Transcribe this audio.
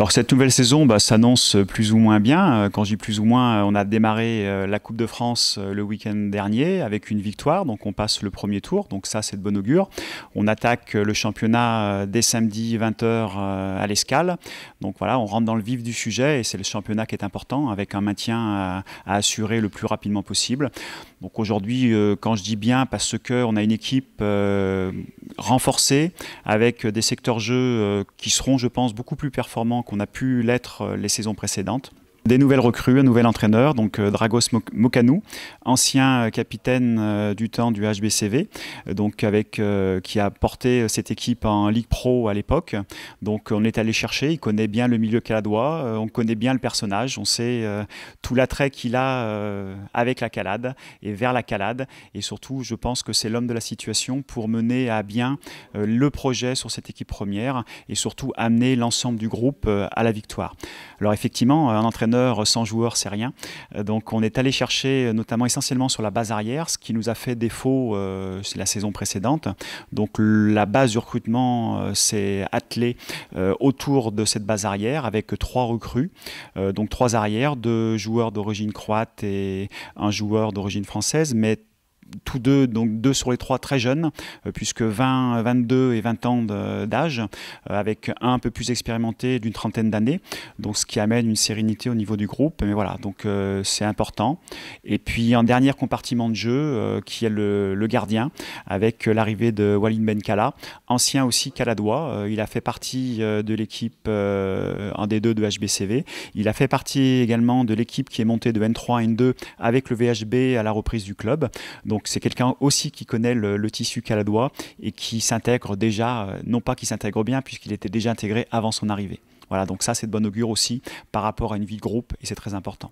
Alors cette nouvelle saison bah, s'annonce plus ou moins bien. Euh, quand je dis plus ou moins, euh, on a démarré euh, la Coupe de France le week-end dernier avec une victoire, donc on passe le premier tour, donc ça c'est de bon augure. On attaque le championnat dès samedi 20h à l'escale. Donc voilà, on rentre dans le vif du sujet et c'est le championnat qui est important avec un maintien à, assurer le plus rapidement possible. Donc aujourd'hui, quand je dis bien, parce qu'on a une équipe renforcée avec des secteurs jeux qui seront, je pense, beaucoup plus performants qu'on a pu l'être euh, les saisons précédentes. Des nouvelles recrues, un nouvel entraîneur, donc euh, Dragos Mokanou, ancien euh, capitaine euh, du temps du HBCV, donc avec, qui a porté cette équipe en Ligue Pro à l'époque. Donc on est allé chercher, il connaît bien le milieu caladois, on connaît bien le personnage, on sait tout l'attrait qu'il a avec la calade et vers la calade. Et surtout, je pense que c'est l'homme de la situation pour mener à bien le projet sur cette équipe première et surtout amener l'ensemble du groupe à la victoire. Alors effectivement, un entraîneur sans joueur, c'est rien. Euh, donc on est allé chercher euh, notamment essentiellement sur la base arrière, ce qui nous a fait défaut euh, c'est la saison précédente. Donc la base du recrutement s'est attelée autour de cette base arrière avec trois recrues, donc trois arrières, deux joueurs d'origine croate et un joueur d'origine française, mais tous deux, donc deux sur les trois très jeunes, euh, puisque 20, 22 et 20 ans d'âge, euh, avec un un peu plus expérimenté d'une trentaine d'années, donc ce qui amène une sérénité au niveau du groupe. Mais voilà, donc euh, c'est important. Et puis un dernier compartiment de jeu qui est le, gardien, avec l'arrivée de Walid Benkala, ancien aussi caladois. il a fait partie de l'équipe en d 2 de HBCV. Il a fait partie également de l'équipe qui est montée de N3 à N2 avec le VHB à la reprise du club. Donc donc c'est quelqu'un aussi qui connaît le, tissu caladois et qui s'intègre déjà, euh, non pas qui s'intègre bien, puisqu'il était déjà intégré avant son arrivée. Voilà, donc ça c'est de bon augure aussi par rapport à une vie de groupe et c'est très important.